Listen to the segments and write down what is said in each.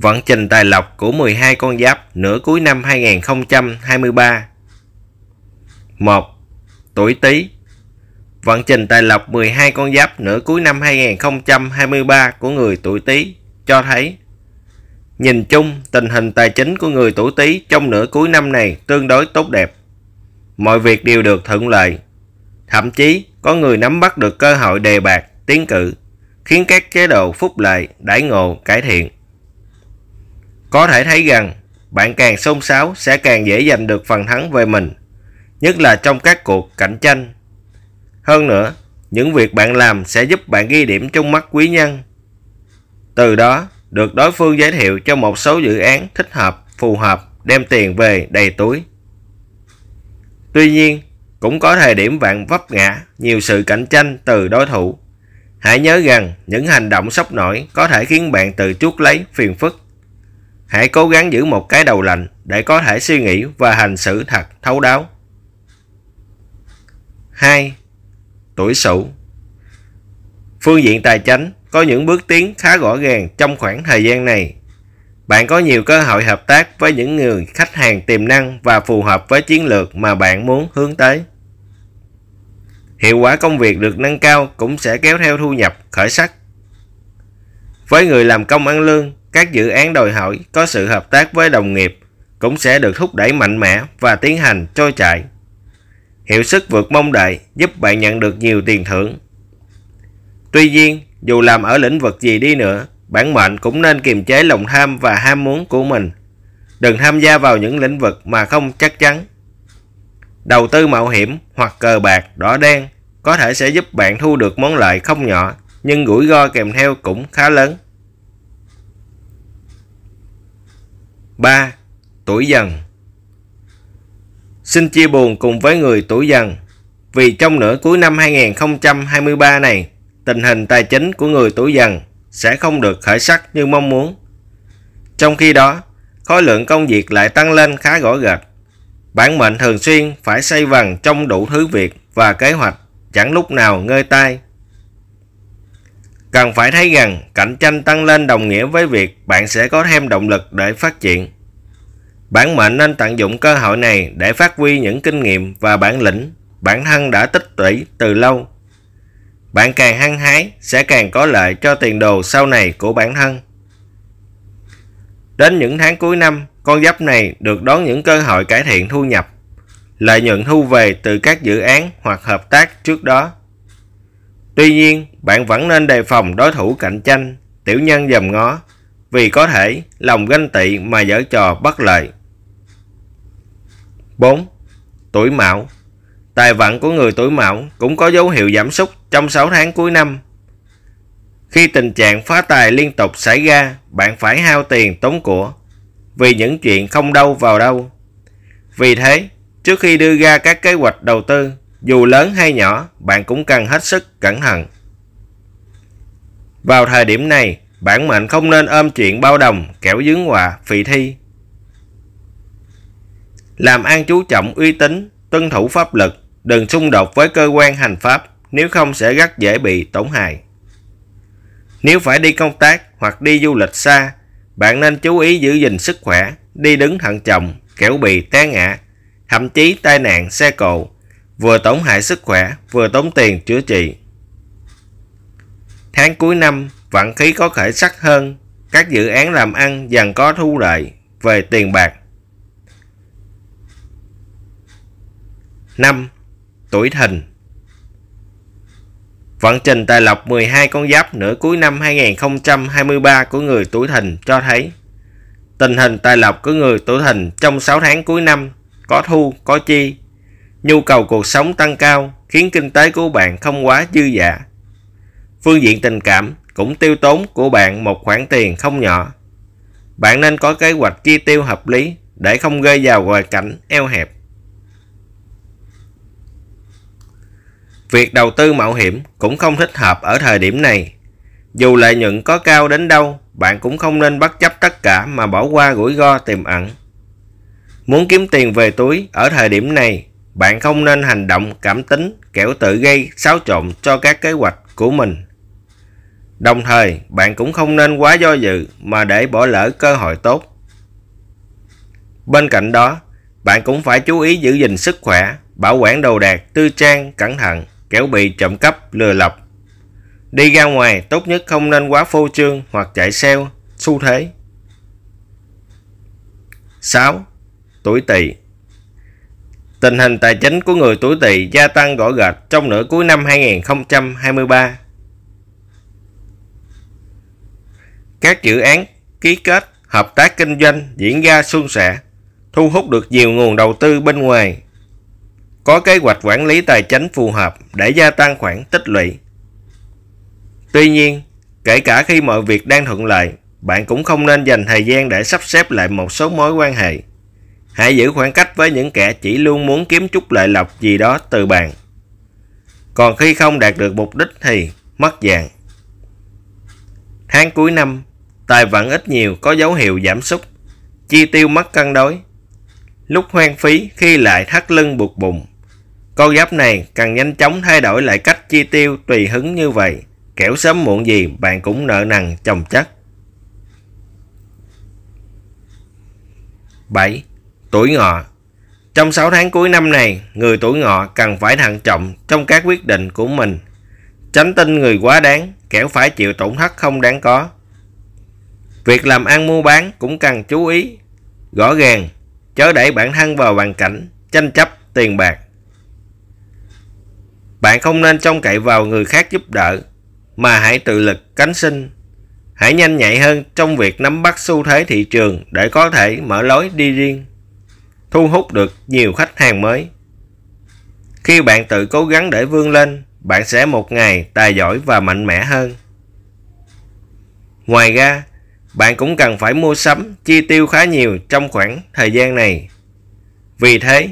vận trình tài lộc của 12 con giáp nửa cuối năm 2023. 1. Tuổi Tý. Vận trình tài lộc 12 con giáp nửa cuối năm 2023 của người tuổi Tý cho thấy nhìn chung tình hình tài chính của người tuổi Tý trong nửa cuối năm này tương đối tốt đẹp. Mọi việc đều được thuận lợi. Thậm chí có người nắm bắt được cơ hội đề bạc, tiến cử, khiến các chế độ phúc lợi, đãi ngộ cải thiện. Có thể thấy rằng bạn càng xông xáo sẽ càng dễ giành được phần thắng về mình, nhất là trong các cuộc cạnh tranh. Hơn nữa, những việc bạn làm sẽ giúp bạn ghi điểm trong mắt quý nhân. Từ đó, được đối phương giới thiệu cho một số dự án thích hợp, phù hợp, đem tiền về đầy túi. Tuy nhiên, cũng có thời điểm bạn vấp ngã nhiều sự cạnh tranh từ đối thủ. Hãy nhớ rằng những hành động sốc nổi có thể khiến bạn tự chuốc lấy phiền phức Hãy cố gắng giữ một cái đầu lạnh để có thể suy nghĩ và hành xử thật thấu đáo. 2. Tuổi Sửu Phương diện tài chính có những bước tiến khá rõ ràng trong khoảng thời gian này. Bạn có nhiều cơ hội hợp tác với những người khách hàng tiềm năng và phù hợp với chiến lược mà bạn muốn hướng tới. Hiệu quả công việc được nâng cao cũng sẽ kéo theo thu nhập khởi sắc. Với người làm công ăn lương, các dự án đòi hỏi có sự hợp tác với đồng nghiệp cũng sẽ được thúc đẩy mạnh mẽ và tiến hành trôi chảy. Hiệu sức vượt mong đợi giúp bạn nhận được nhiều tiền thưởng. Tuy nhiên, dù làm ở lĩnh vực gì đi nữa, bản mệnh cũng nên kiềm chế lòng tham và ham muốn của mình. Đừng tham gia vào những lĩnh vực mà không chắc chắn. Đầu tư mạo hiểm hoặc cờ bạc đỏ đen có thể sẽ giúp bạn thu được món lợi không nhỏ, nhưng rủi ro kèm theo cũng khá lớn. 3. Tuổi dần Xin chia buồn cùng với người tuổi dần vì trong nửa cuối năm 2023 này tình hình tài chính của người tuổi dần sẽ không được khởi sắc như mong muốn. Trong khi đó, khối lượng công việc lại tăng lên khá gõ gệt. Bản mệnh thường xuyên phải xây vần trong đủ thứ việc và kế hoạch chẳng lúc nào ngơi tay Cần phải thấy rằng cạnh tranh tăng lên đồng nghĩa với việc bạn sẽ có thêm động lực để phát triển. Bản mệnh nên tận dụng cơ hội này để phát huy những kinh nghiệm và bản lĩnh bản thân đã tích lũy từ lâu. Bạn càng hăng hái sẽ càng có lợi cho tiền đồ sau này của bản thân. Đến những tháng cuối năm, con giáp này được đón những cơ hội cải thiện thu nhập, lợi nhuận thu về từ các dự án hoặc hợp tác trước đó. Tuy nhiên, bạn vẫn nên đề phòng đối thủ cạnh tranh, tiểu nhân dòm ngó, vì có thể lòng ganh tị mà giở trò bất lợi. 4. Tuổi Mão Tài vận của người tuổi Mão cũng có dấu hiệu giảm sút trong 6 tháng cuối năm. Khi tình trạng phá tài liên tục xảy ra, bạn phải hao tiền tốn của vì những chuyện không đâu vào đâu. Vì thế, trước khi đưa ra các kế hoạch đầu tư, dù lớn hay nhỏ, bạn cũng cần hết sức cẩn thận. Vào thời điểm này, bản mệnh không nên ôm chuyện bao đồng, kẻo dướng họa, phì thi. Làm ăn chú trọng uy tín, tuân thủ pháp luật, đừng xung đột với cơ quan hành pháp, nếu không sẽ rất dễ bị tổn hại. Nếu phải đi công tác hoặc đi du lịch xa, bạn nên chú ý giữ gìn sức khỏe, đi đứng thận trọng, kẻo bị té ngã, thậm chí tai nạn xe cộ, vừa tốn hại sức khỏe, vừa tốn tiền chữa trị. Tháng cuối năm, vận khí có khởi sắc hơn, các dự án làm ăn dần có thu lợi về tiền bạc. 5. Tuổi thìn Vận trình tài lộc 12 con giáp nửa cuối năm 2023 của người tuổi thìn cho thấy tình hình tài lộc của người tuổi thìn trong 6 tháng cuối năm có thu, có chi, Nhu cầu cuộc sống tăng cao khiến kinh tế của bạn không quá dư dả. Phương diện tình cảm cũng tiêu tốn của bạn một khoản tiền không nhỏ. Bạn nên có kế hoạch chi tiêu hợp lý để không gây vào hoàn cảnh eo hẹp. Việc đầu tư mạo hiểm cũng không thích hợp ở thời điểm này. Dù lợi nhuận có cao đến đâu, bạn cũng không nên bất chấp tất cả mà bỏ qua rủi ro tiềm ẩn. Muốn kiếm tiền về túi ở thời điểm này bạn không nên hành động cảm tính kẻo tự gây xáo trộn cho các kế hoạch của mình. Đồng thời, bạn cũng không nên quá do dự mà để bỏ lỡ cơ hội tốt. Bên cạnh đó, bạn cũng phải chú ý giữ gìn sức khỏe, bảo quản đồ đạc, tư trang, cẩn thận, kẻo bị trộm cắp, lừa lọc. Đi ra ngoài tốt nhất không nên quá phô trương hoặc chạy sale, xu thế. 6. Tuổi tỵ Tình hình tài chính của người tuổi Tỵ gia tăng rõ rệt trong nửa cuối năm 2023. Các dự án ký kết hợp tác kinh doanh diễn ra suôn sẻ, thu hút được nhiều nguồn đầu tư bên ngoài. Có kế hoạch quản lý tài chính phù hợp để gia tăng khoản tích lũy. Tuy nhiên, kể cả khi mọi việc đang thuận lợi, bạn cũng không nên dành thời gian để sắp xếp lại một số mối quan hệ Hãy giữ khoảng cách với những kẻ chỉ luôn muốn kiếm chút lợi lộc gì đó từ bạn. Còn khi không đạt được mục đích thì mất dạng. Tháng cuối năm, tài vận ít nhiều có dấu hiệu giảm sút, chi tiêu mất cân đối. Lúc hoang phí khi lại thắt lưng buộc bụng. Con giáp này cần nhanh chóng thay đổi lại cách chi tiêu tùy hứng như vậy, kẻo sớm muộn gì bạn cũng nợ nần chồng chất. 7. Tuổi ngọ Trong 6 tháng cuối năm này, người tuổi ngọ cần phải thận trọng trong các quyết định của mình. Tránh tin người quá đáng, kẻo phải chịu tổn thất không đáng có. Việc làm ăn mua bán cũng cần chú ý. gõ gàng chớ đẩy bản thân vào hoàn cảnh, tranh chấp, tiền bạc. Bạn không nên trông cậy vào người khác giúp đỡ, mà hãy tự lực cánh sinh. Hãy nhanh nhạy hơn trong việc nắm bắt xu thế thị trường để có thể mở lối đi riêng thu hút được nhiều khách hàng mới. Khi bạn tự cố gắng để vươn lên, bạn sẽ một ngày tài giỏi và mạnh mẽ hơn. Ngoài ra, bạn cũng cần phải mua sắm, chi tiêu khá nhiều trong khoảng thời gian này. Vì thế,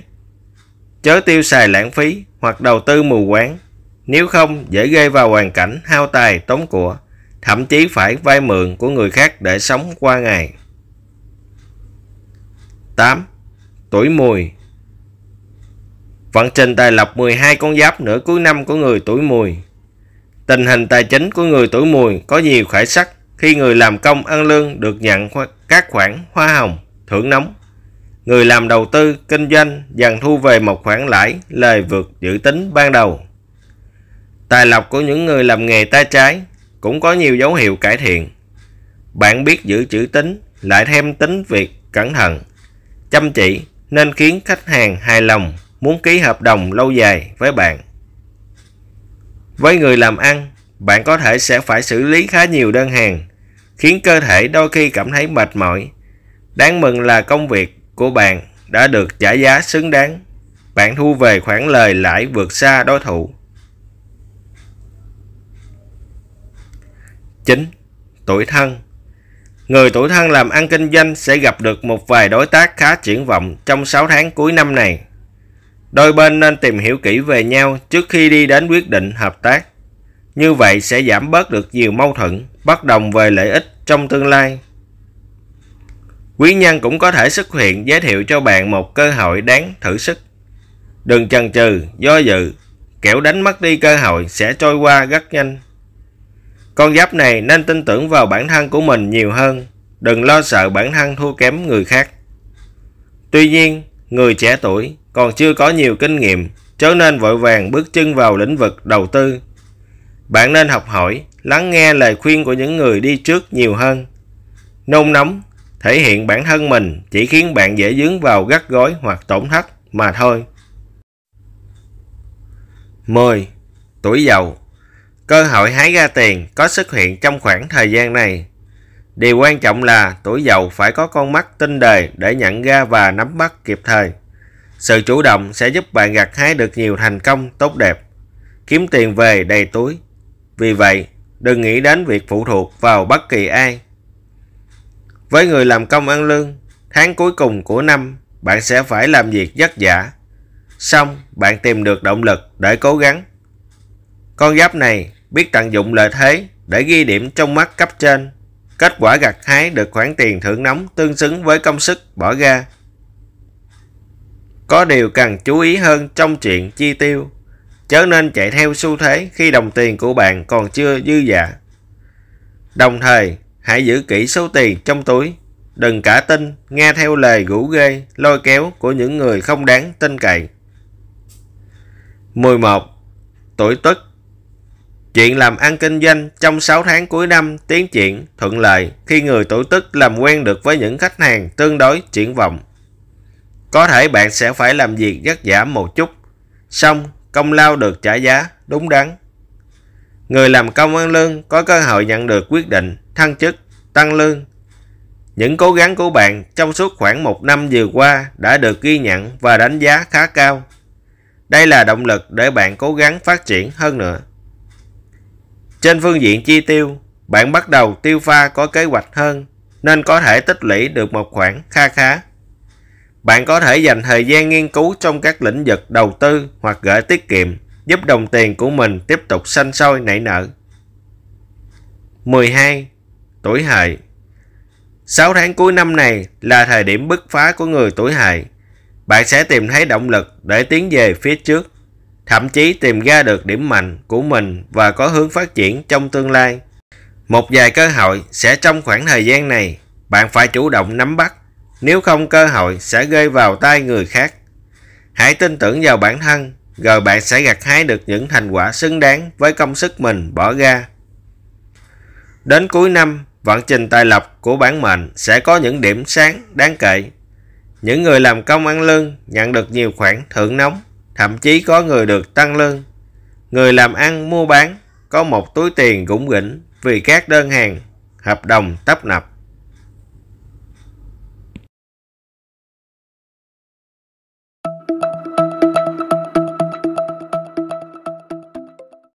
chớ tiêu xài lãng phí hoặc đầu tư mù quáng, nếu không dễ gây vào hoàn cảnh hao tài tốn của, thậm chí phải vay mượn của người khác để sống qua ngày. 8 tuổi mùi. Vận trình tài lộc 12 con giáp nửa cuối năm của người tuổi mùi. Tình hình tài chính của người tuổi mùi có nhiều khởi sắc khi người làm công ăn lương được nhận các khoản hoa hồng, thưởng nóng. Người làm đầu tư, kinh doanh dần thu về một khoản lãi lời vượt dự tính ban đầu. Tài lộc của những người làm nghề tay trái cũng có nhiều dấu hiệu cải thiện. Bạn biết giữ chữ tính, lại thêm tính việc cẩn thận, chăm chỉ nên khiến khách hàng hài lòng muốn ký hợp đồng lâu dài với bạn. Với người làm ăn, bạn có thể sẽ phải xử lý khá nhiều đơn hàng, khiến cơ thể đôi khi cảm thấy mệt mỏi. Đáng mừng là công việc của bạn đã được trả giá xứng đáng. Bạn thu về khoản lời lãi vượt xa đối thủ. 9. Tuổi thân người tuổi thân làm ăn kinh doanh sẽ gặp được một vài đối tác khá triển vọng trong 6 tháng cuối năm này. Đôi bên nên tìm hiểu kỹ về nhau trước khi đi đến quyết định hợp tác. Như vậy sẽ giảm bớt được nhiều mâu thuẫn, bất đồng về lợi ích trong tương lai. Quý nhân cũng có thể xuất hiện giới thiệu cho bạn một cơ hội đáng thử sức. Đừng chần chừ, do dự, kẻo đánh mất đi cơ hội sẽ trôi qua rất nhanh. Con giáp này nên tin tưởng vào bản thân của mình nhiều hơn, đừng lo sợ bản thân thua kém người khác. Tuy nhiên, người trẻ tuổi còn chưa có nhiều kinh nghiệm, cho nên vội vàng bước chân vào lĩnh vực đầu tư. Bạn nên học hỏi, lắng nghe lời khuyên của những người đi trước nhiều hơn. Nôn nóng, thể hiện bản thân mình chỉ khiến bạn dễ dướng vào gắt gói hoặc tổn thất mà thôi. 10. Tuổi giàu Cơ hội hái ra tiền có xuất hiện trong khoảng thời gian này. Điều quan trọng là tuổi giàu phải có con mắt tinh đề để nhận ra và nắm bắt kịp thời. Sự chủ động sẽ giúp bạn gặt hái được nhiều thành công tốt đẹp, kiếm tiền về đầy túi. Vì vậy, đừng nghĩ đến việc phụ thuộc vào bất kỳ ai. Với người làm công ăn lương, tháng cuối cùng của năm bạn sẽ phải làm việc vất vả. Xong, bạn tìm được động lực để cố gắng. Con giáp này biết tận dụng lợi thế để ghi điểm trong mắt cấp trên. Kết quả gặt hái được khoản tiền thưởng nóng tương xứng với công sức bỏ ra. Có điều cần chú ý hơn trong chuyện chi tiêu, chớ nên chạy theo xu thế khi đồng tiền của bạn còn chưa dư dạ. Đồng thời, hãy giữ kỹ số tiền trong túi, đừng cả tin nghe theo lời rủ ghê, lôi kéo của những người không đáng tin cậy. 11. Tuổi Tuất Chuyện làm ăn kinh doanh trong 6 tháng cuối năm tiến triển thuận lợi khi người tổ chức làm quen được với những khách hàng tương đối triển vọng. Có thể bạn sẽ phải làm việc rất vả một chút, xong công lao được trả giá đúng đắn. Người làm công ăn lương có cơ hội nhận được quyết định thăng chức, tăng lương. Những cố gắng của bạn trong suốt khoảng một năm vừa qua đã được ghi nhận và đánh giá khá cao. Đây là động lực để bạn cố gắng phát triển hơn nữa. Trên phương diện chi tiêu, bạn bắt đầu tiêu pha có kế hoạch hơn nên có thể tích lũy được một khoản kha khá. Bạn có thể dành thời gian nghiên cứu trong các lĩnh vực đầu tư hoặc gửi tiết kiệm giúp đồng tiền của mình tiếp tục sanh sôi nảy nở. 12. Tuổi hợi 6 tháng cuối năm này là thời điểm bứt phá của người tuổi hợi. Bạn sẽ tìm thấy động lực để tiến về phía trước thậm chí tìm ra được điểm mạnh của mình và có hướng phát triển trong tương lai. Một vài cơ hội sẽ trong khoảng thời gian này, bạn phải chủ động nắm bắt, nếu không cơ hội sẽ rơi vào tay người khác. Hãy tin tưởng vào bản thân, rồi bạn sẽ gặt hái được những thành quả xứng đáng với công sức mình bỏ ra. Đến cuối năm, vận trình tài lộc của bản mệnh sẽ có những điểm sáng đáng kể. Những người làm công ăn lương nhận được nhiều khoản thưởng nóng thậm chí có người được tăng lương. Người làm ăn mua bán có một túi tiền cũng gỉnh vì các đơn hàng, hợp đồng tấp nập.